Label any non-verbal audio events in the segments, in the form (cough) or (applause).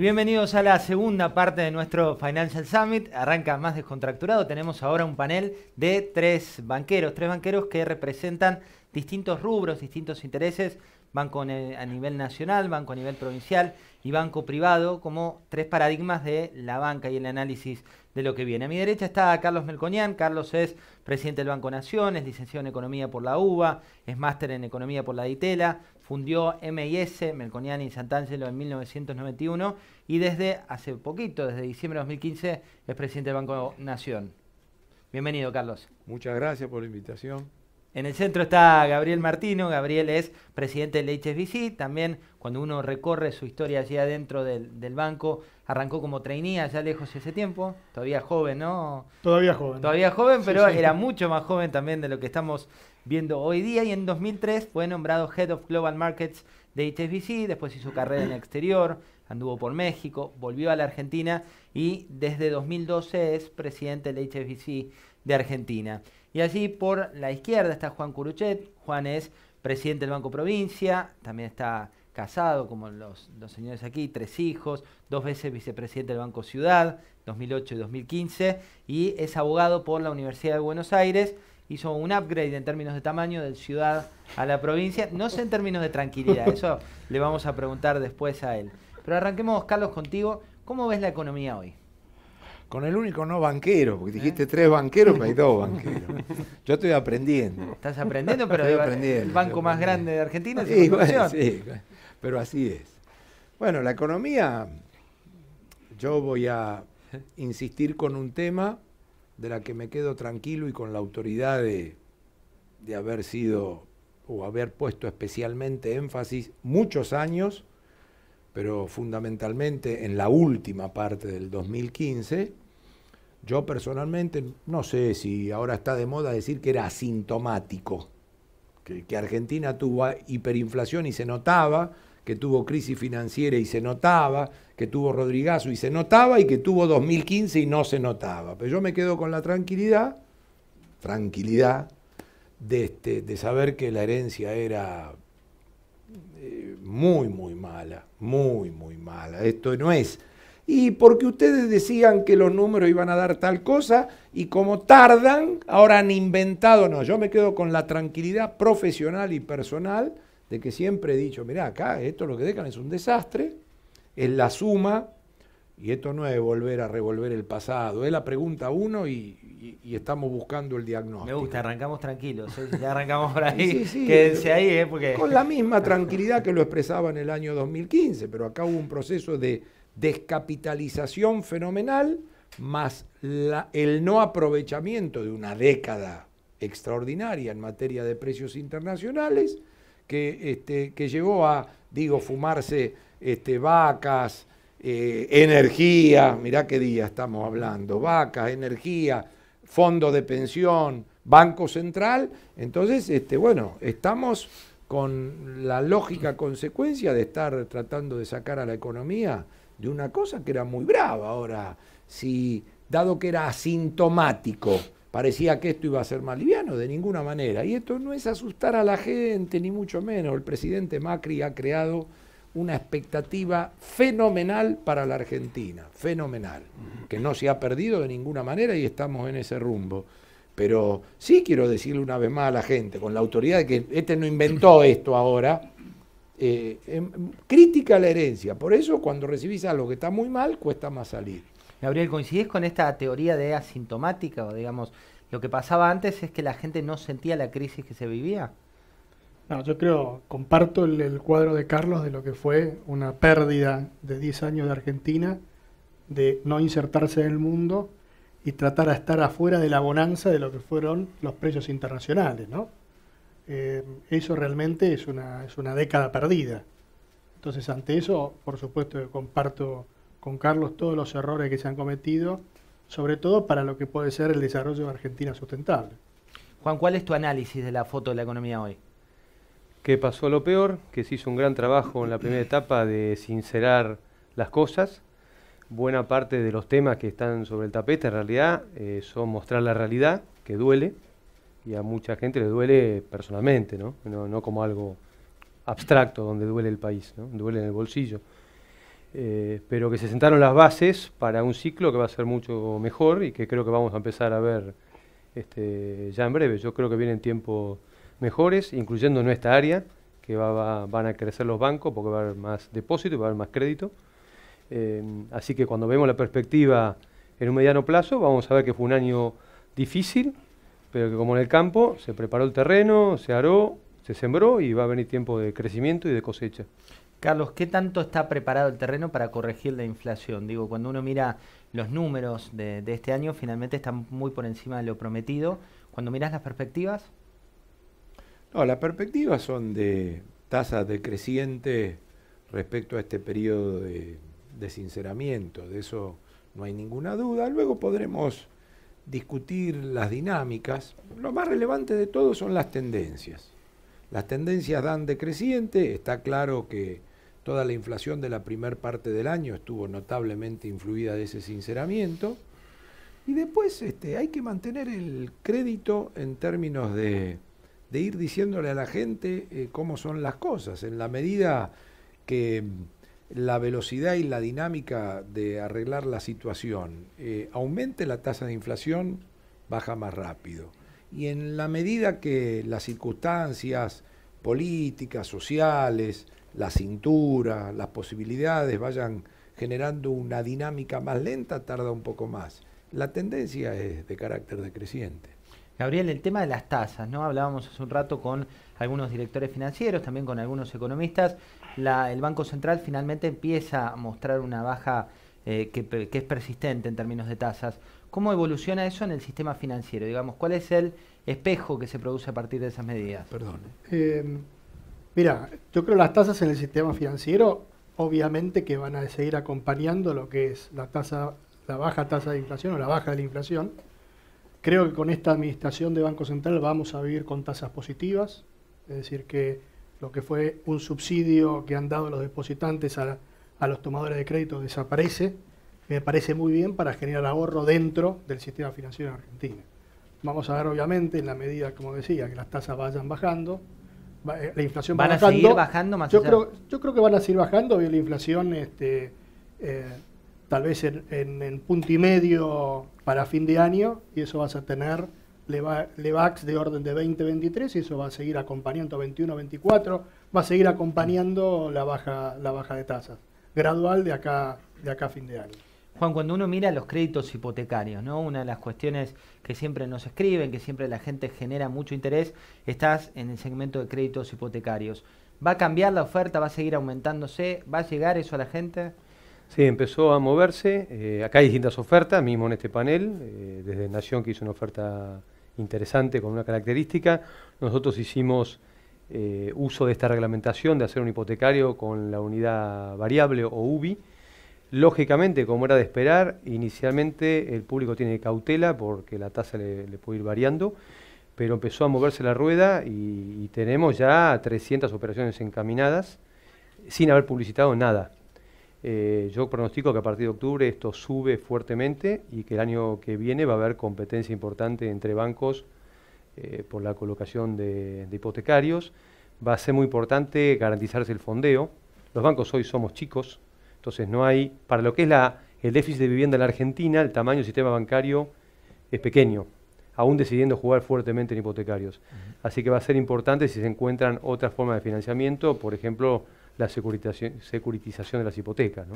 bienvenidos a la segunda parte de nuestro Financial Summit. Arranca más descontracturado. Tenemos ahora un panel de tres banqueros, tres banqueros que representan distintos rubros, distintos intereses, banco a nivel nacional, banco a nivel provincial y banco privado, como tres paradigmas de la banca y el análisis de lo que viene. A mi derecha está Carlos Melconian. Carlos es presidente del Banco Nación, es licenciado en Economía por la UBA, es máster en Economía por la DITELA, Fundió MIS, Melconian y Santangelo en 1991 y desde hace poquito, desde diciembre de 2015, es presidente del Banco Nación. Bienvenido, Carlos. Muchas gracias por la invitación. En el centro está Gabriel Martino. Gabriel es presidente del HSBC. También cuando uno recorre su historia allí adentro del, banco, arrancó como trainee allá lejos ese tiempo. Todavía joven, ¿no? Todavía joven. Todavía joven, pero era mucho más joven también de lo que estamos viendo hoy día. Y en 2003 fue nombrado Head of Global Markets de HSBC. Después hizo carrera en el exterior, anduvo por México, volvió a la Argentina y desde 2012 es presidente del HSBC de Argentina. Y allí por la izquierda está Juan Curuchet. Juan es presidente del Banco Provincia, también está casado, como los, señores aquí, tres hijos, dos veces vicepresidente del Banco Ciudad, 2008 y 2015, y es abogado por la Universidad de Buenos Aires. Hizo un upgrade en términos de tamaño del ciudad a la provincia, no sé en términos de tranquilidad, eso le vamos a preguntar después a él. Pero arranquemos, Carlos, contigo. ¿Cómo ves la economía hoy? Con el único no banquero, porque dijiste eh. tres banqueros, pero hay dos (laughs) banqueros. Yo estoy aprendiendo. Estás aprendiendo, pero el banco más grande de Argentina es sí, bueno, sí, pero así es. Bueno, la economía, yo voy a insistir con un tema de la que me quedo tranquilo y con la autoridad de haber sido o haber puesto especialmente énfasis muchos años, pero fundamentalmente en la última parte del 2015, yo personalmente no sé si ahora está de moda decir que era asintomático, que, Argentina tuvo hiperinflación y se notaba, que tuvo crisis financiera y se notaba, que tuvo Rodrigazo y se notaba y que tuvo 2015 y no se notaba. Pero yo me quedo con la tranquilidad, tranquilidad, de, este, saber que la herencia era eh, muy, muy mala, muy, muy mala. Esto no es y porque ustedes decían que los números iban a dar tal cosa y como tardan, ahora han inventado, no, yo me quedo con la tranquilidad profesional y personal de que siempre he dicho, mirá, acá esto lo que dejan es un desastre, es la suma, y esto no es volver a revolver el pasado, es la pregunta uno y, estamos buscando el diagnóstico. Me gusta, arrancamos tranquilos, ya arrancamos por ahí, sí, sí, quédense ahí. Eh, con la misma tranquilidad que lo expresaba en el año 2015, pero acá hubo un proceso de descapitalización fenomenal más el no aprovechamiento de una década extraordinaria en materia de precios internacionales que, este, llevó a, digo, fumarse este, vacas, eh, energía, mirá qué día estamos hablando, vacas, energía, fondo de pensión, Banco Central. Entonces, este, bueno, estamos con la lógica consecuencia de estar tratando de sacar a la economía de una cosa que era muy brava. Ahora, si dado que era asintomático, parecía que esto iba a ser más liviano, de ninguna manera. Y esto no es asustar a la gente, ni mucho menos. El presidente Macri ha creado una expectativa fenomenal para la Argentina, fenomenal, que no se ha perdido de ninguna manera y estamos en ese rumbo. Pero sí quiero decirle una vez más a la gente, con la autoridad de que este no inventó esto ahora, eh, em, crítica a la herencia. Por eso cuando recibís algo que está muy mal, cuesta más salir. Gabriel, ¿coincidís con esta teoría de asintomática? O digamos, lo que pasaba antes es que la gente no sentía la crisis que se vivía. No, yo creo, comparto el, el cuadro de Carlos de lo que fue una pérdida de 10 años de Argentina, de no insertarse en el mundo y tratar de estar afuera de la bonanza de lo que fueron los precios internacionales, ¿no? Eh, eso realmente es una, es una década perdida. Entonces, ante eso, por supuesto comparto con Carlos todos los errores que se han cometido, sobre todo para lo que puede ser el desarrollo de Argentina sustentable. Juan, ¿cuál es tu análisis de la foto de la economía hoy? ¿Qué pasó lo peor, que se hizo un gran trabajo en la primera etapa de sincerar las cosas. Buena parte de los temas que están sobre el tapete en realidad eh, son mostrar la realidad, que duele, y a mucha gente le duele personalmente, ¿no? No, como algo abstracto donde duele el país, duele en el bolsillo. Eh, pero que se sentaron las bases para un ciclo que va a ser mucho mejor y que creo que vamos a empezar a ver este, ya en breve. Yo creo que vienen tiempos mejores, incluyendo en esta área, que van a crecer los bancos porque va a haber más depósito y va a haber más crédito. Eh, así que cuando vemos la perspectiva en un mediano plazo, vamos a ver que fue un año difícil, pero que como en el campo se preparó el terreno, se aró, se sembró y va a venir tiempo de crecimiento y de cosecha. Carlos, ¿qué tanto está preparado el terreno para corregir la inflación? Digo, cuando uno mira los números de, este año, finalmente están muy por encima de lo prometido. Cuando miras las perspectivas. No, las perspectivas son de tasas decrecientes respecto a este periodo de sinceramiento, de eso no hay ninguna duda. Luego podremos discutir las dinámicas, lo más relevante de todo son las tendencias. Las tendencias dan decreciente, está claro que toda la inflación de la primer parte del año estuvo notablemente influida de ese sinceramiento. Y después este, hay que mantener el crédito en términos de, ir diciéndole a la gente eh, cómo son las cosas, en la medida que la velocidad y la dinámica de arreglar la situación eh, aumente la tasa de inflación, baja más rápido. Y en la medida que las circunstancias políticas, sociales, la cintura, las posibilidades vayan generando una dinámica más lenta, tarda un poco más. La tendencia es de carácter decreciente. Gabriel, el tema de las tasas, ¿no? Hablábamos hace un rato con algunos directores financieros, también con algunos economistas, el Banco Central finalmente empieza a mostrar una baja eh, que, es persistente en términos de tasas. ¿Cómo evoluciona eso en el sistema financiero? Digamos, ¿cuál es el espejo que se produce a partir de esas medidas? Perdón. Eh, mira, yo creo las tasas en el sistema financiero obviamente que van a seguir acompañando lo que es la tasa, la baja tasa de inflación o la baja de la inflación. Creo que con esta administración de Banco Central vamos a vivir con tasas positivas, es decir, que lo que fue un subsidio que han dado los depositantes a, los tomadores de crédito desaparece, me parece muy bien para generar ahorro dentro del sistema financiero Argentina. Vamos a ver, obviamente, en la medida, como decía, que las tasas vayan bajando, eh, la inflación va bajando. a seguir bajando más yo creo, yo creo que van a seguir bajando, y la inflación este, eh, tal vez en, en punto y medio para fin de año, y eso vas a tener Levax de orden de 20-23 y eso va a seguir acompañando 21-24, va a seguir acompañando la baja, la baja de tasas, gradual de acá, de acá a fin de año. Juan, cuando uno mira los créditos hipotecarios, ¿no? Una de las cuestiones que siempre nos escriben, que siempre la gente genera mucho interés, estás en el segmento de créditos hipotecarios. ¿Va a cambiar la oferta? ¿Va a seguir aumentándose? ¿Va a llegar eso a la gente? Sí, empezó a moverse. Eh, acá hay distintas ofertas, mismo en este panel, eh, desde Nación que hizo una oferta interesante con una característica. Nosotros hicimos eh, uso de esta reglamentación de hacer un hipotecario con la unidad variable o UBI. Lógicamente, como era de esperar, inicialmente el público tiene cautela porque la tasa le, puede ir variando, pero empezó a moverse la rueda y tenemos ya 300 operaciones encaminadas sin haber publicitado nada. Eh, yo pronostico que a partir de octubre esto sube fuertemente y que el año que viene va a haber competencia importante entre bancos eh, por la colocación de, hipotecarios. Va a ser muy importante garantizarse el fondeo. Los bancos hoy somos chicos, entonces no hay, para lo que es el déficit de vivienda en la Argentina, el tamaño del sistema bancario es pequeño, aún decidiendo jugar fuertemente en hipotecarios. Así que va a ser importante si se encuentran otras formas de financiamiento, por ejemplo, la securitización, de las hipotecas.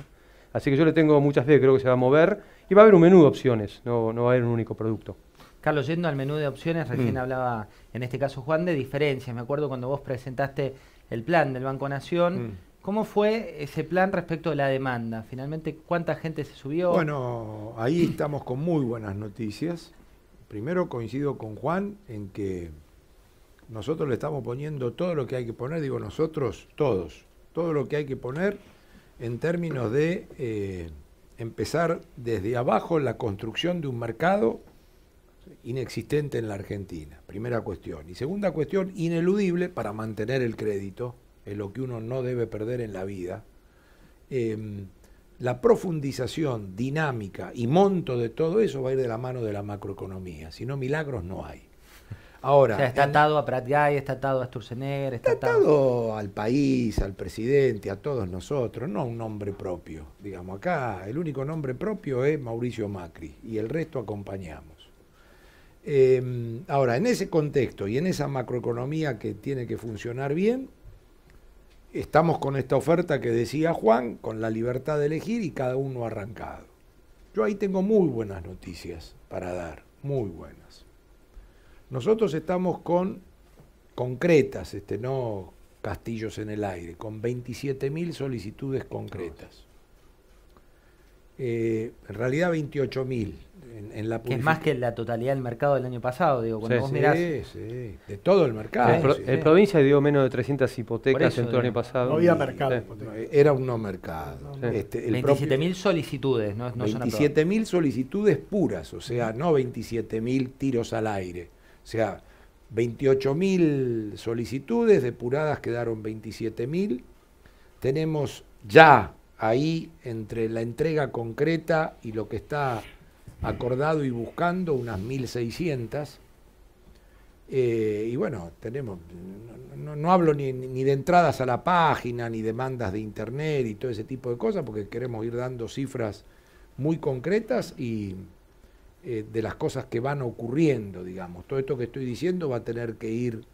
Así que yo le tengo muchas fe, creo que se va a mover y va a haber un menú de opciones, no, va a haber un único producto. Carlos, yendo al menú de opciones, recién mm. hablaba en este caso Juan de diferencias. Me acuerdo cuando vos presentaste el plan del Banco Nación. Mm. ¿Cómo fue ese plan respecto de la demanda? Finalmente, ¿cuánta gente se subió? Bueno, ahí estamos con muy buenas noticias. Primero coincido con Juan en que nosotros le estamos poniendo todo lo que hay que poner, digo nosotros, todos todo lo que hay que poner en términos de eh, empezar desde abajo la construcción de un mercado inexistente en la Argentina, primera cuestión. Y segunda cuestión, ineludible para mantener el crédito, es lo que uno no debe perder en la vida, em, la profundización dinámica y monto de todo eso va a ir de la mano de la macroeconomía, si no milagros no hay. Ahora. está atado a Prat Guy, está atado a Sturzenegger, está, está atado... al país, al presidente, a todos nosotros, no a un nombre propio. Digamos, acá el único nombre propio es Mauricio Macri y el resto acompañamos. Em, ahora, en ese contexto y en esa macroeconomía que tiene que funcionar bien, estamos con esta oferta que decía Juan, con la libertad de elegir y cada uno arrancado. Yo ahí tengo muy buenas noticias para dar, muy buenas. Nosotros estamos con concretas, este, no castillos en el aire, con 27.000 solicitudes concretas. Eh, en realidad 28.000. En, que es más que la totalidad del mercado del año pasado, digo, cuando sí, vos mirás... Sí, sí, de todo el mercado. El en provincia dio menos de 300 hipotecas en todo el año pasado. No había mercado. Era un no mercado. Este, 27.000 solicitudes, ¿no? no 27.000 solicitudes puras, o sea, no 27.000 tiros al aire. O sea, 28.000 solicitudes, depuradas quedaron 27.000. Tenemos ya ahí entre la entrega concreta y lo que está acordado y buscando unas 1.600. Eh, y bueno, tenemos, no, hablo ni, ni, de entradas a la página, ni demandas de internet y todo ese tipo de cosas, porque queremos ir dando cifras muy concretas y eh, de las cosas que van ocurriendo, digamos. Todo esto que estoy diciendo va a tener que ir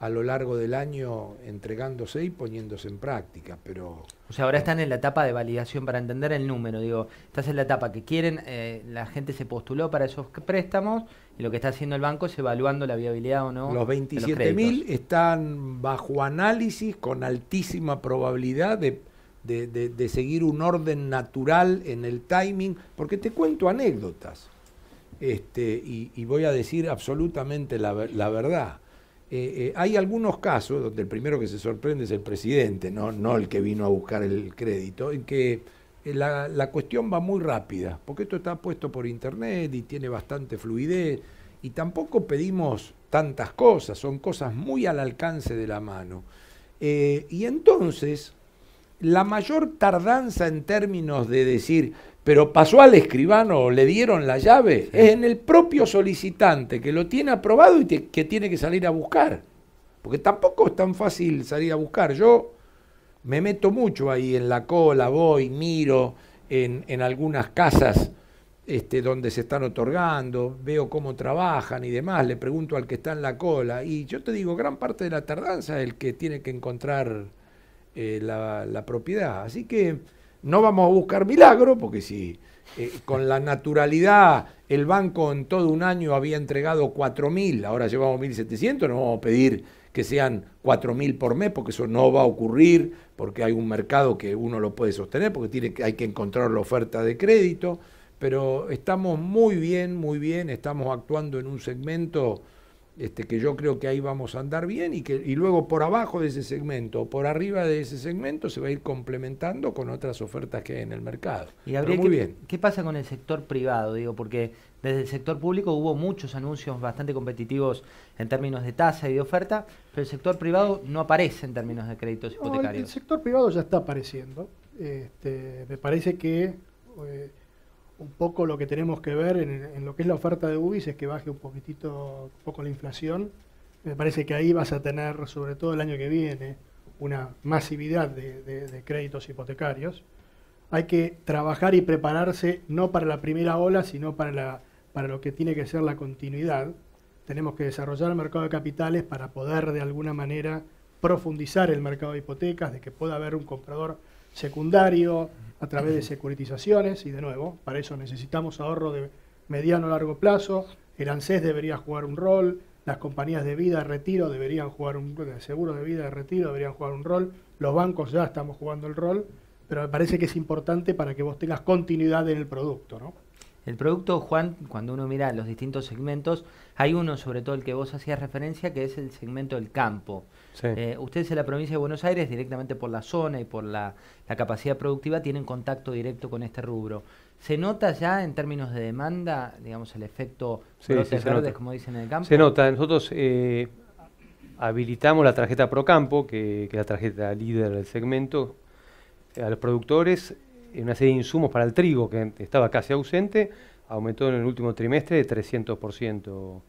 a lo largo del año entregándose y poniéndose en práctica, pero... O sea, ahora están en la etapa de validación para entender el número, digo, estás en la etapa que quieren, eh, la gente se postuló para esos préstamos y lo que está haciendo el banco es evaluando la viabilidad o no. Los 27.000 están bajo análisis con altísima probabilidad de de, seguir un orden natural en el timing, porque te cuento anécdotas. Este, y, voy a decir absolutamente la, verdad. Eh, eh, hay algunos casos donde el primero que se sorprende es el presidente, no, no el que vino a buscar el crédito, en que eh, la, cuestión va muy rápida, porque esto está puesto por internet y tiene bastante fluidez, y tampoco pedimos tantas cosas, son cosas muy al alcance de la mano. y entonces la mayor tardanza en términos de decir, pero pasó al escribano, o le dieron la llave, es en el propio solicitante que lo tiene aprobado y que tiene que salir a buscar. Porque tampoco es tan fácil salir a buscar. Yo me meto mucho ahí en la cola, voy, miro en, algunas casas este, donde se están otorgando, veo cómo trabajan y demás, le pregunto al que está en la cola. Y yo te digo, gran parte de la tardanza es el que tiene que encontrar eh, la, propiedad. Así que no vamos a buscar milagro, porque si eh, con la naturalidad el banco en todo un año había entregado 4.000, ahora llevamos 1.700, no vamos a pedir que sean 4.000 por mes, porque eso no va a ocurrir, porque hay un mercado que uno lo puede sostener, porque tiene, hay que encontrar la oferta de crédito, pero estamos muy bien, muy bien, estamos actuando en un segmento este, que yo creo que ahí vamos a andar bien y, que, luego por abajo de ese segmento o por arriba de ese segmento se va a ir complementando con otras ofertas que hay en el mercado. muy ¿qué, bien. ¿qué pasa con el sector privado? Digo, porque desde el sector público hubo muchos anuncios bastante competitivos en términos de tasa y de oferta, pero el sector privado no aparece en términos de créditos hipotecarios. el, sector privado ya está apareciendo. Este, me parece que... Eh, un poco lo que tenemos que ver en, lo que es la oferta de UBIS es que baje un poquitito, poco la inflación. Me parece que ahí vas a tener, sobre todo el año que viene, una masividad de, de créditos hipotecarios. Hay que trabajar y prepararse no para la primera ola, sino para, la, para lo que tiene que ser la continuidad. Tenemos que desarrollar el mercado de capitales para poder de alguna manera profundizar el mercado de hipotecas, de que pueda haber un comprador secundario, a través de securitizaciones, y de nuevo, para eso necesitamos ahorro de mediano a largo plazo, el ANSES debería jugar un rol, las compañías de vida de retiro deberían jugar un rol, de vida de retiro deberían jugar un rol, los bancos ya estamos jugando el rol, pero me parece que es importante para que vos tengas continuidad en el producto, ¿no? El producto, Juan, cuando uno mira los distintos segmentos, hay uno, sobre todo el que vos hacías referencia, que es el segmento del campo. Eh, ustedes en la provincia de Buenos Aires, directamente por la zona y por la, capacidad productiva, tienen contacto directo con este rubro. ¿Se nota ya en términos de demanda, digamos, el efecto de los como dicen en el campo? Se nota. Nosotros eh, habilitamos la tarjeta Procampo, que, que es la tarjeta líder del segmento, a los productores en una serie de insumos para el trigo que estaba casi ausente, aumentó en el último trimestre de 300%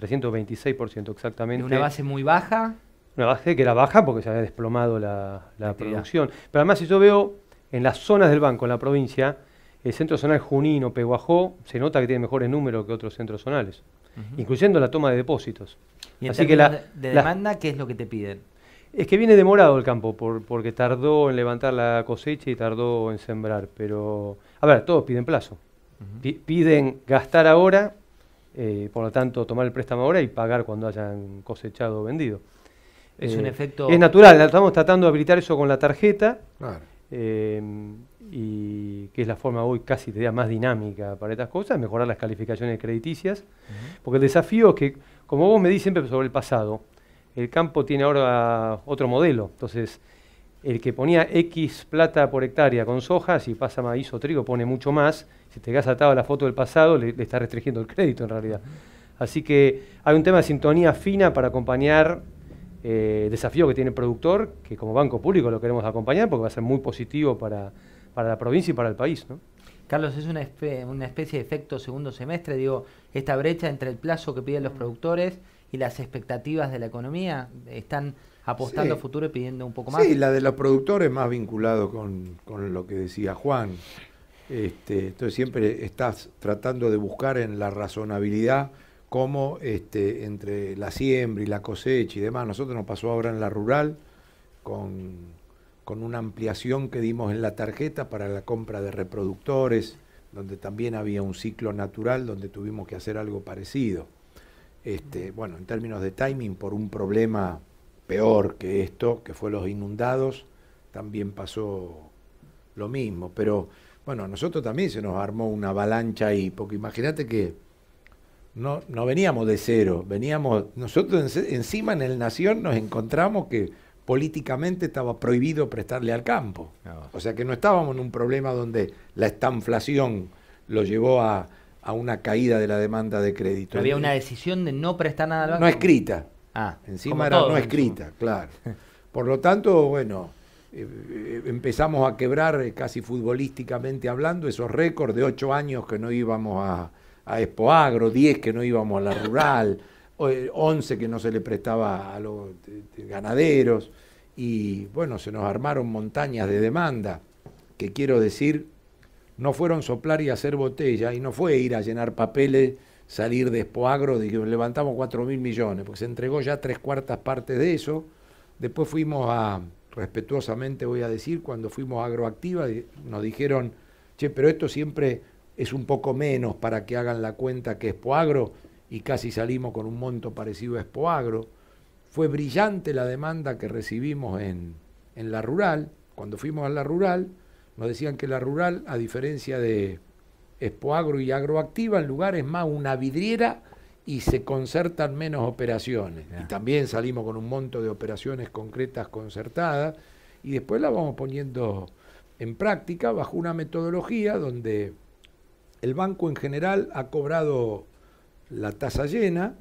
326% exactamente. una base muy baja. Una base que era baja porque se había desplomado la, producción. Pero además, si yo veo en las zonas del banco, en la provincia, el centro zonal Junín o Peguajó se nota que tiene mejores números que otros centros zonales, incluyendo la toma de depósitos. ¿Y Así que la, de demanda, ¿qué es lo que te piden? Es que viene demorado el campo porque tardó en levantar la cosecha y tardó en sembrar. Pero, a ver, todos piden plazo. Piden gastar ahora eh, por lo tanto, tomar el préstamo ahora y pagar cuando hayan cosechado o vendido. Es un eh, efecto. Es natural, estamos tratando de habilitar eso con la tarjeta, eh, y que es la forma hoy casi te más dinámica para estas cosas, mejorar las calificaciones crediticias. Porque el desafío es que, como vos me dices siempre sobre el pasado, el campo tiene ahora otro modelo. Entonces, el que ponía X plata por hectárea con soja, si pasa maíz o trigo, pone mucho más. Si te quedas atado a la foto del pasado, le, está restringiendo el crédito en realidad. Así que hay un tema de sintonía fina para acompañar el eh, desafío que tiene el productor, que como banco público lo queremos acompañar porque va a ser muy positivo para, la provincia y para el país. ¿no? Carlos, es una, una especie de efecto segundo semestre, digo, esta brecha entre el plazo que piden los mm. productores y las expectativas de la economía están apostando a futuro y pidiendo un poco más. Sí, la de los productores más vinculado con, lo que decía Juan. Este, entonces siempre estás tratando de buscar en la razonabilidad cómo este, entre la siembra y la cosecha y demás. Nosotros nos pasó ahora en la rural con, una ampliación que dimos en la tarjeta para la compra de reproductores, donde también había un ciclo natural donde tuvimos que hacer algo parecido. Este, bueno, en términos de timing, por un problema peor que esto, que fue los inundados, también pasó lo mismo. Pero bueno, a nosotros también se nos armó una avalancha ahí, porque imagínate que no, no veníamos de cero, veníamos, nosotros encima en el Nación nos encontramos que políticamente estaba prohibido prestarle al campo. Ah. O sea que no estábamos en un problema donde la estanflación lo llevó a, a una caída de la demanda de crédito. Había una decisión de no prestar nada al banco. No escrita, Ah, encima era no escrita, claro. (laughs) Por lo tanto, bueno, eh, eh, empezamos a quebrar eh, casi futbolísticamente hablando esos récords de ocho años que no íbamos a, a Agro, 10 que no íbamos a la rural, 11 que no se le prestaba a los ganaderos, y bueno, se nos armaron montañas de demanda, que quiero decir, no fueron soplar y hacer botella, y no fue ir a llenar papeles salir de espoagro de levantamos 4 mil millones, porque se entregó ya tres cuartas partes de eso. Después fuimos a, respetuosamente voy a decir, cuando fuimos a Agroactiva, nos dijeron, che, pero esto siempre es un poco menos para que hagan la cuenta que Espoagro, y casi salimos con un monto parecido a Espoagro. Fue brillante la demanda que recibimos en la rural. Cuando fuimos a la rural, nos decían que la rural, a diferencia de Expoagro y Agroactiva, en lugar es más una vidriera y se concertan menos operaciones. Y también salimos con un monto de operaciones concretas concertadas y después la vamos poniendo en práctica bajo una metodología donde el banco en general ha cobrado la tasa llena,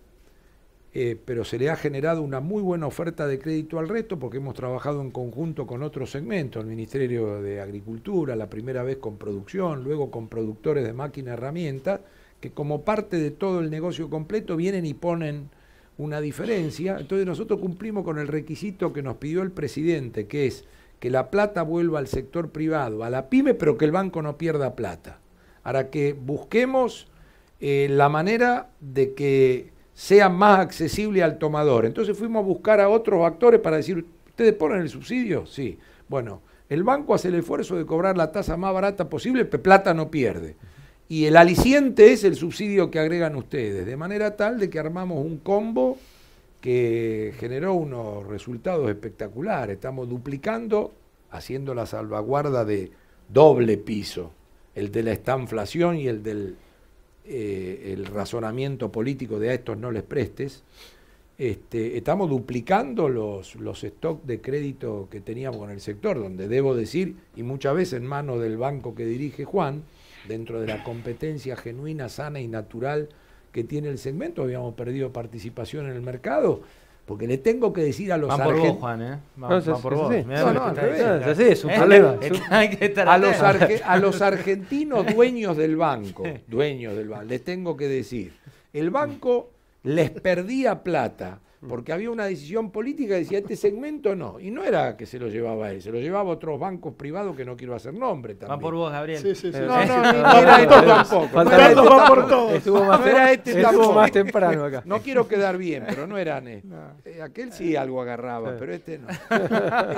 eh, pero se le ha generado una muy buena oferta de crédito al resto porque hemos trabajado en conjunto con otros segmentos, el Ministerio de Agricultura, la primera vez con producción, luego con productores de máquina herramientas, que como parte de todo el negocio completo vienen y ponen una diferencia. Entonces nosotros cumplimos con el requisito que nos pidió el presidente, que es que la plata vuelva al sector privado, a la pyme, pero que el banco no pierda plata. Para que busquemos eh, la manera de que sea más accesible al tomador. Entonces fuimos a buscar a otros actores para decir, ¿ustedes ponen el subsidio? Sí. Bueno, el banco hace el esfuerzo de cobrar la tasa más barata posible, pero plata no pierde. Y el aliciente es el subsidio que agregan ustedes, de manera tal de que armamos un combo que generó unos resultados espectaculares. Estamos duplicando, haciendo la salvaguarda de doble piso, el de la estanflación y el del eh, el razonamiento político de a estos no les prestes, este, estamos duplicando los, los stocks de crédito que teníamos con el sector, donde debo decir, y muchas veces en manos del banco que dirige Juan, dentro de la competencia genuina, sana y natural que tiene el segmento, habíamos perdido participación en el mercado porque le tengo que decir a los Juan, ¿eh? por vos. es un eh, problema. (laughs) A los, a los (laughs) argentinos dueños del banco, (laughs) dueños del banco, les tengo que decir, el banco les perdía plata porque había una decisión política que decía este segmento no. Y no era que se lo llevaba él, se lo llevaba a otros bancos privados que no quiero hacer nombre también. Va por vos, Gabriel. No, no, era tampoco. No por todos. Estuvo este más, temprano acá. No quiero quedar bien, pero no eran este. Eh, aquel sí algo agarraba, pero este no.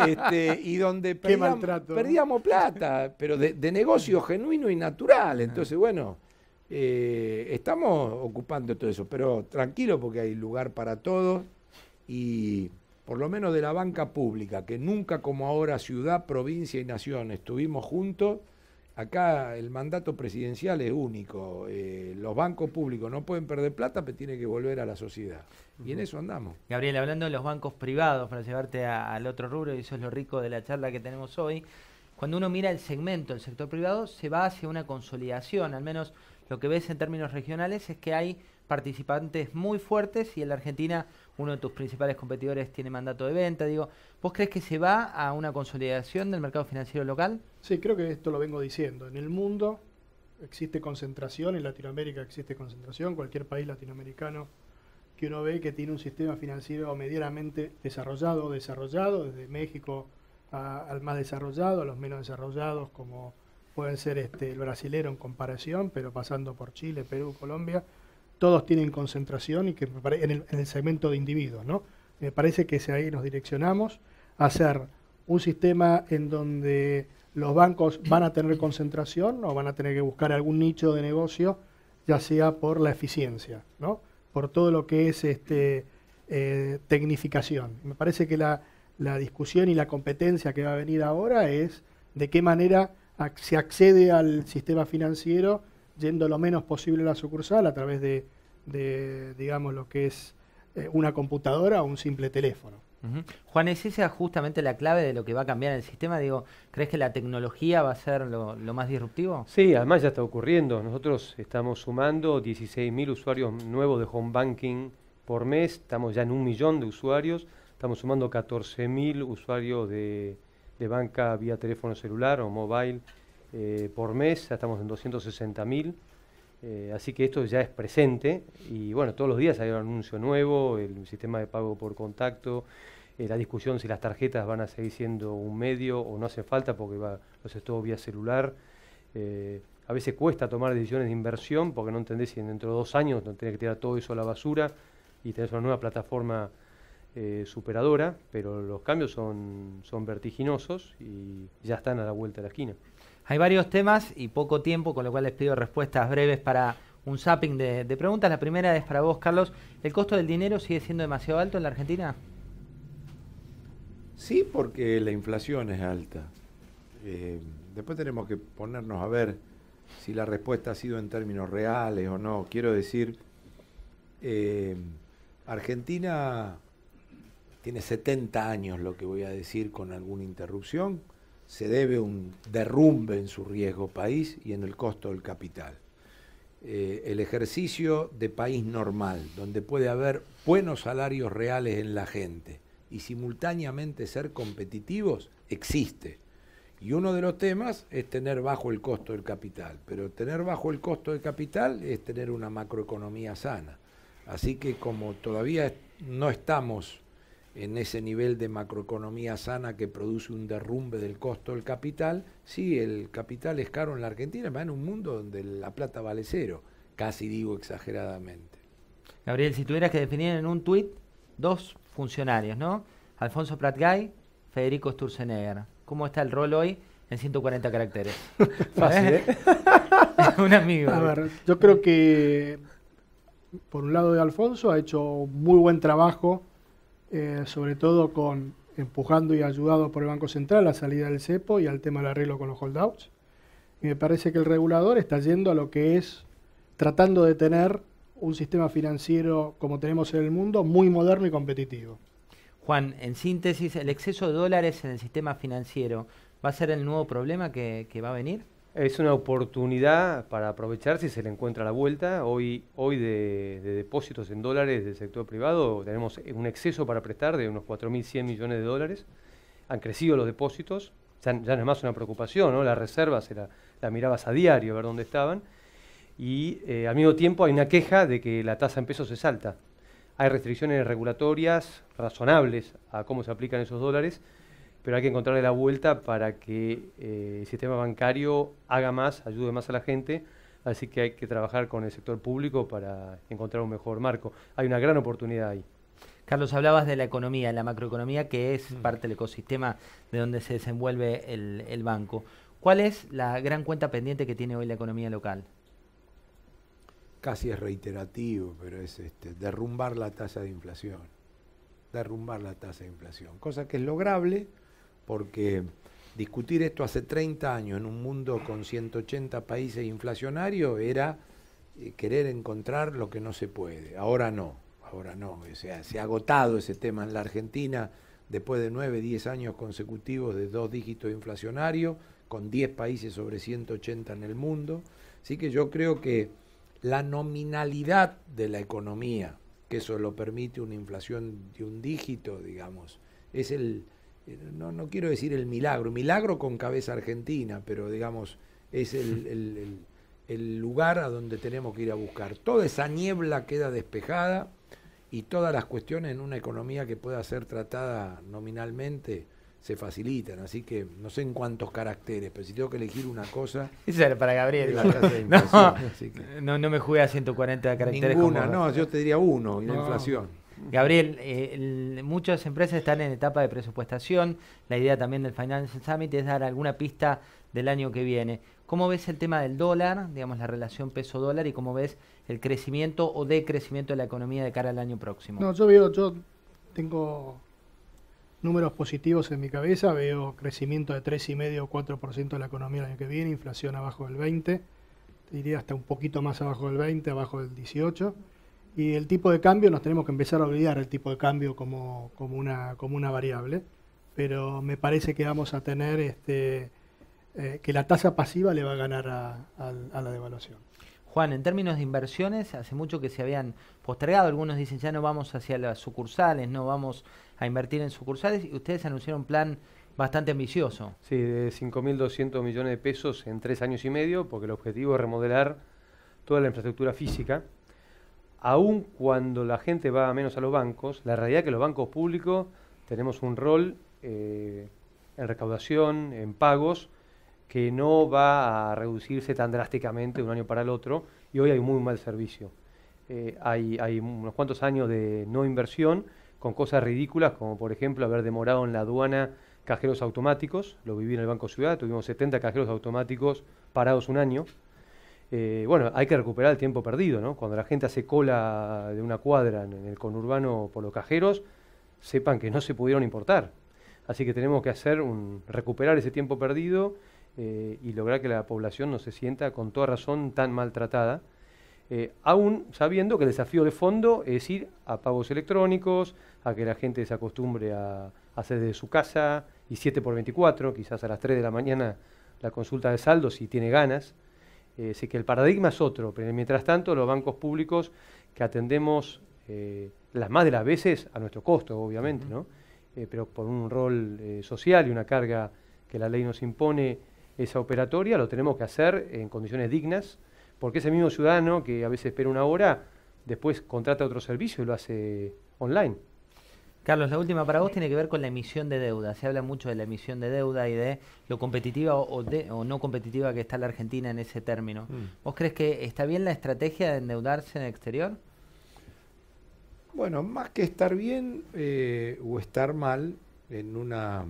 Este, y donde perdíamos, perdíamos plata, pero de, de negocio genuino y natural. Entonces, bueno eh, estamos ocupando todo eso, pero tranquilo porque hay lugar para todos y por lo menos de la banca pública, que nunca como ahora ciudad, provincia y nación estuvimos juntos, acá el mandato presidencial es único. Eh, los bancos públicos no pueden perder plata, pero tiene que volver a la sociedad. Y en eso andamos. Gabriel, hablando de los bancos privados, para llevarte al otro rubro, y eso es lo rico de la charla que tenemos hoy, cuando uno mira el segmento el sector privado, se va hacia una consolidación, al menos lo que ves en términos regionales es que hay participantes muy fuertes y en la Argentina uno de tus principales competidores tiene mandato de venta. Digo, ¿vos crees que se va a una consolidación del mercado financiero local? Sí, creo que esto lo vengo diciendo. En el mundo existe concentración, en Latinoamérica existe concentración, cualquier país latinoamericano que uno ve que tiene un sistema financiero medianamente desarrollado, desarrollado, desde México al más desarrollado, a los menos desarrollados como pueden ser este, el brasilero en comparación, pero pasando por Chile, Perú, Colombia, todos tienen concentración y que en el, segmento de individuos, ¿no? Me parece que si ahí nos direccionamos a hacer un sistema en donde los bancos van a tener concentración o van a tener que buscar algún nicho de negocio, ya sea por la eficiencia, ¿no? Por todo lo que es este, eh, tecnificación. Me parece que la, la discusión y la competencia que va a venir ahora es de qué manera se accede al sistema financiero yendo lo menos posible a la sucursal a través de, digamos, lo que es eh, una computadora o un simple teléfono. Juan, ¿es esa justamente la clave de lo que va a cambiar el sistema? Digo, ¿crees que la tecnología va a ser lo, lo más disruptivo? Sí, además ya está ocurriendo. Nosotros estamos sumando 16.000 usuarios nuevos de home banking por mes, estamos ya en un millón de usuarios, estamos sumando 14.000 usuarios de de banca vía teléfono celular o mobile eh, por mes, ya estamos en 260 mil. Eh, así que esto ya es presente y bueno, todos los días hay un anuncio nuevo, el sistema de pago por contacto, eh, la discusión si las tarjetas van a seguir siendo un medio o no hace falta porque va, a ser todo vía celular. a veces cuesta tomar decisiones de inversión porque no entendés si dentro de dos años no tenés que tirar todo eso a la basura y tenés una nueva plataforma eh, superadora, pero los cambios son, son vertiginosos y ya están a la vuelta de la esquina. Hay varios temas y poco tiempo, con lo cual les pido respuestas breves para un zapping de, preguntas. La primera es para vos, Carlos. ¿El costo del dinero sigue siendo demasiado alto en la Argentina? Sí, porque la inflación es alta. Eh, después tenemos que ponernos a ver si la respuesta ha sido en términos reales o no. Quiero decir, eh, Argentina tiene 70 años lo que voy a decir con alguna interrupción, se debe un derrumbe en su riesgo país y en el costo del capital. Eh, el ejercicio de país normal, donde puede haber buenos salarios reales en la gente y simultáneamente ser competitivos, existe. Y uno de los temas es tener bajo el costo del capital, pero tener bajo el costo del capital es tener una macroeconomía sana. Así que como todavía no estamos en ese nivel de macroeconomía sana que produce un derrumbe del costo del capital, sí, el capital es caro en la Argentina, pero en un mundo donde la plata vale cero, casi digo exageradamente. Gabriel, si tuvieras que definir en un tuit dos funcionarios, ¿no? Alfonso Pratgay, Federico Sturzenegger. ¿Cómo está el rol hoy en 140 caracteres? (laughs) Fácil, ¿eh? (laughs) un amigo. A ver, yo creo que, por un lado de Alfonso, ha hecho muy buen trabajo eh, sobre todo con empujando y ayudado por el Banco Central a la salida del cepo y al tema del arreglo con los holdouts. Y me parece que el regulador está yendo a lo que es tratando de tener un sistema financiero como tenemos en el mundo, muy moderno y competitivo. Juan, en síntesis, ¿el exceso de dólares en el sistema financiero va a ser el nuevo problema que va a venir? Es una oportunidad para aprovechar si se le encuentra la vuelta. Hoy, hoy de, depósitos en dólares del sector privado tenemos un exceso para prestar de unos 4.100 millones de dólares. Han crecido los depósitos, ya, no es más una preocupación, ¿no? las reservas la, la, mirabas a diario a ver dónde estaban. Y eh, al mismo tiempo hay una queja de que la tasa en pesos es alta. Hay restricciones regulatorias razonables a cómo se aplican esos dólares pero hay que encontrarle la vuelta para que eh, el sistema bancario haga más, ayude más a la gente, así que hay que trabajar con el sector público para encontrar un mejor marco. Hay una gran oportunidad ahí. Carlos, hablabas de la economía, la macroeconomía, que es mm. parte del ecosistema de donde se desenvuelve el, banco. ¿Cuál es la gran cuenta pendiente que tiene hoy la economía local? Casi es reiterativo, pero es este, derrumbar la tasa de inflación. Derrumbar la tasa de inflación, cosa que es lograble, porque discutir esto hace 30 años en un mundo con 180 países inflacionarios era eh, querer encontrar lo que no se puede. Ahora no, ahora no. sea, se ha agotado ese tema en la Argentina después de 9, 10 años consecutivos de dos dígitos inflacionarios, con 10 países sobre 180 en el mundo. Así que yo creo que la nominalidad de la economía, que solo permite una inflación de un dígito, digamos, es el, no, no quiero decir el milagro, milagro con cabeza argentina, pero digamos, es (laughs) el, lugar a donde tenemos que ir a buscar. Toda esa niebla queda despejada y todas las cuestiones en una economía que pueda ser tratada nominalmente se facilitan. Así que no sé en cuántos caracteres, pero si tengo que elegir una cosa. Esa era para Gabriel. no, me jugué a 140 caracteres. Ninguna, no, yo te diría uno, la inflación. Gabriel, eh, muchas empresas están en etapa de presupuestación. La idea también del Financial Summit es dar alguna pista del año que viene. ¿Cómo ves el tema del dólar, digamos la relación peso-dólar y cómo ves el crecimiento o decrecimiento de la economía de cara al año próximo? No, yo veo, yo tengo números positivos en mi cabeza, veo crecimiento de 3,5 o 4% de la economía el año que viene, inflación abajo del 20, diría hasta un poquito más abajo del 20, abajo del 18 y el tipo de cambio nos tenemos que empezar a olvidar el tipo de cambio como, una, como una variable, pero me parece que vamos a tener este, eh, que la tasa pasiva le va a ganar a, la devaluación. Juan, en términos de inversiones, hace mucho que se habían postergado, algunos dicen ya no vamos hacia las sucursales, no vamos a invertir en sucursales, y ustedes anunciaron un plan bastante ambicioso. Sí, de 5.200 millones de pesos en tres años y medio, porque el objetivo es remodelar toda la infraestructura física aun cuando la gente va menos a los bancos, la realidad es que los bancos públicos tenemos un rol eh, en recaudación, en pagos, que no va a reducirse tan drásticamente de un año para el otro, y hoy hay muy mal servicio. Eh, hay unos cuantos años de no inversión con cosas ridículas, como por ejemplo haber demorado en la aduana cajeros automáticos, lo viví en el Banco Ciudad, tuvimos 70 cajeros automáticos parados un año, eh, bueno, hay que recuperar el tiempo perdido, ¿no? Cuando la gente hace cola de una cuadra en el conurbano por los cajeros, sepan que no se pudieron importar. Así que tenemos que hacer un, recuperar ese tiempo perdido eh, y lograr que la población no se sienta con toda razón tan maltratada, eh, aún sabiendo que el desafío de fondo es ir a pagos electrónicos, a que la gente se acostumbre a, a hacer desde su casa y 7 por 24, quizás a las 3 de la mañana la consulta de saldo si tiene ganas. Eh, así que el paradigma es otro, pero mientras tanto los bancos públicos que atendemos eh, las más de las veces a nuestro costo, obviamente, ¿no? Eh, pero por un rol social y una carga que la ley nos impone esa operatoria, lo tenemos que hacer en condiciones dignas, porque ese mismo ciudadano que a veces espera una hora, después contrata otro servicio y lo hace online. Carlos, la última para vos tiene que ver con la emisión de deuda. Se habla mucho de la emisión de deuda y de lo competitiva o, no competitiva que está la Argentina en ese término. Mm. ¿Vos crees que está bien la estrategia de endeudarse en el exterior? Bueno, más que estar bien eh, o estar mal en una,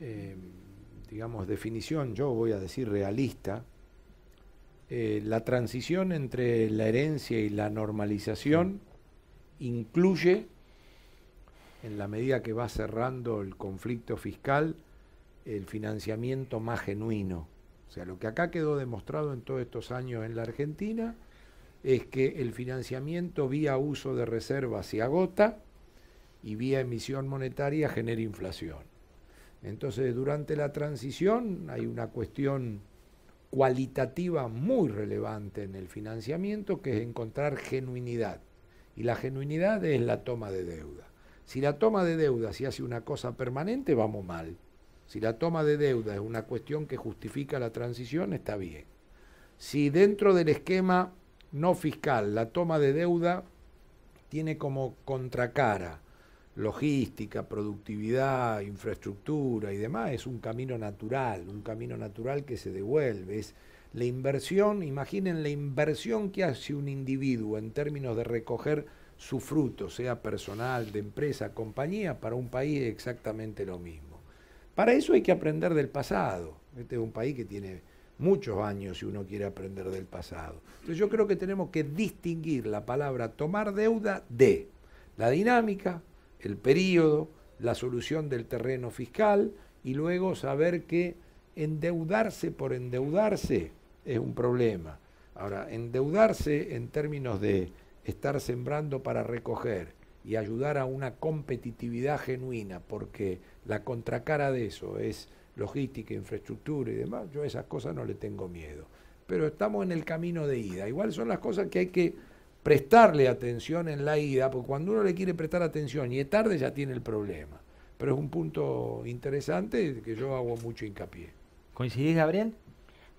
eh, digamos, definición, yo voy a decir realista, eh, la transición entre la herencia y la normalización mm. incluye en la medida que va cerrando el conflicto fiscal, el financiamiento más genuino. O sea, lo que acá quedó demostrado en todos estos años en la Argentina es que el financiamiento vía uso de reservas se agota y vía emisión monetaria genera inflación. Entonces, durante la transición hay una cuestión cualitativa muy relevante en el financiamiento que es encontrar genuinidad. Y la genuinidad es la toma de deuda. Si la toma de deuda se hace una cosa permanente, vamos mal. Si la toma de deuda es una cuestión que justifica la transición, está bien. Si dentro del esquema no fiscal la toma de deuda tiene como contracara logística, productividad, infraestructura y demás, es un camino natural, un camino natural que se devuelve. Es la inversión, imaginen la inversión que hace un individuo en términos de recoger su fruto, sea personal, de empresa, compañía, para un país es exactamente lo mismo. Para eso hay que aprender del pasado. Este es un país que tiene muchos años si uno quiere aprender del pasado. Entonces yo creo que tenemos que distinguir la palabra tomar deuda de la dinámica, el periodo, la solución del terreno fiscal y luego saber que endeudarse por endeudarse es un problema. Ahora, endeudarse en términos de estar sembrando para recoger y ayudar a una competitividad genuina, porque la contracara de eso es logística, infraestructura y demás, yo a esas cosas no le tengo miedo. Pero estamos en el camino de ida. Igual son las cosas que hay que prestarle atención en la ida, porque cuando uno le quiere prestar atención y es tarde ya tiene el problema. Pero es un punto interesante que yo hago mucho hincapié. ¿Coincidís, Gabriel?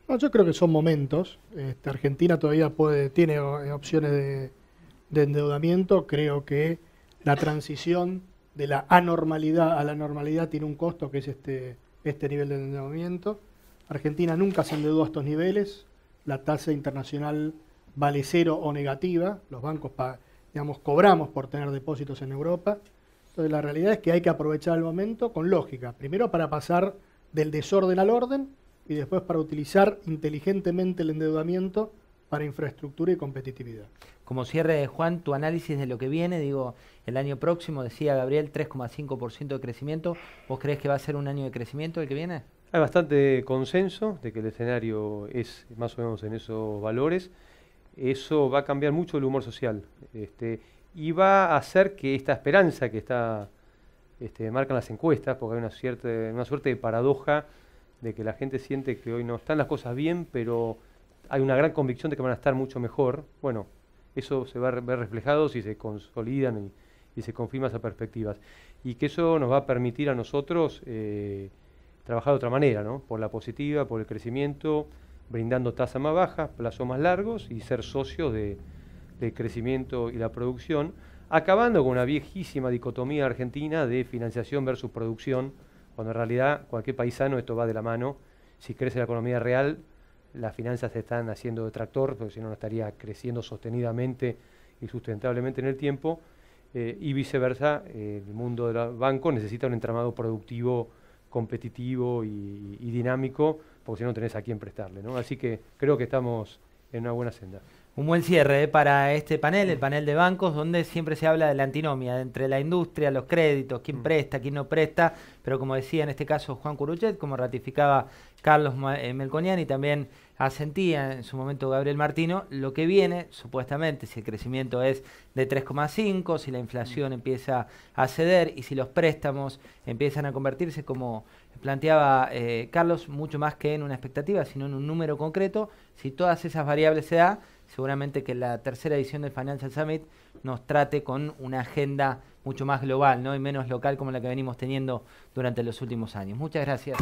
No, yo creo que son momentos. Este, Argentina todavía puede, tiene eh, opciones de, de endeudamiento, creo que la transición de la anormalidad a la normalidad tiene un costo que es este, este nivel de endeudamiento. Argentina nunca se endeudó a estos niveles, la tasa internacional vale cero o negativa, los bancos cobramos por tener depósitos en Europa. Entonces la realidad es que hay que aprovechar el momento con lógica, primero para pasar del desorden al orden y después para utilizar inteligentemente el endeudamiento para infraestructura y competitividad. Como cierre, Juan, tu análisis de lo que viene, digo, el año próximo, decía Gabriel, 3,5% de crecimiento. ¿Vos crees que va a ser un año de crecimiento el que viene? Hay bastante consenso de que el escenario es más o menos en esos valores. Eso va a cambiar mucho el humor social este, y va a hacer que esta esperanza que está este, marcan las encuestas, porque hay una, cierta, una suerte de paradoja de que la gente siente que hoy no están las cosas bien, pero hay una gran convicción de que van a estar mucho mejor. Bueno, eso se va a ver reflejado si se consolidan y, se confirman esas perspectivas. Y que eso nos va a permitir a nosotros eh, trabajar de otra manera, ¿no? Por la positiva, por el crecimiento, brindando tasas más bajas, plazos más largos y ser socios de, del crecimiento y la producción, acabando con una viejísima dicotomía argentina de financiación versus producción, cuando en realidad cualquier paisano esto va de la mano. Si crece la economía real, las finanzas se están haciendo de tractor, porque si no, no estaría creciendo sostenidamente y sustentablemente en el tiempo, eh, y viceversa, el mundo del banco necesita un entramado productivo, competitivo y, dinámico, porque si no tenés a quién prestarle. Así que creo que estamos en una buena senda. Un buen cierre eh, para este panel, el panel de bancos, donde siempre se habla de la antinomia entre la industria, los créditos, quién mm. presta, quién no presta, pero como decía en este caso Juan Curuchet, como ratificaba Carlos eh, Melconian y también asentía en su momento Gabriel Martino, lo que viene, supuestamente, si el crecimiento es de 3,5, si la inflación mm. empieza a ceder y si los préstamos empiezan a convertirse, como planteaba eh, Carlos, mucho más que en una expectativa, sino en un número concreto, si todas esas variables se dan, seguramente que la tercera edición del Financial Summit nos trate con una agenda mucho más global ¿no? y menos local como la que venimos teniendo durante los últimos años. Muchas gracias.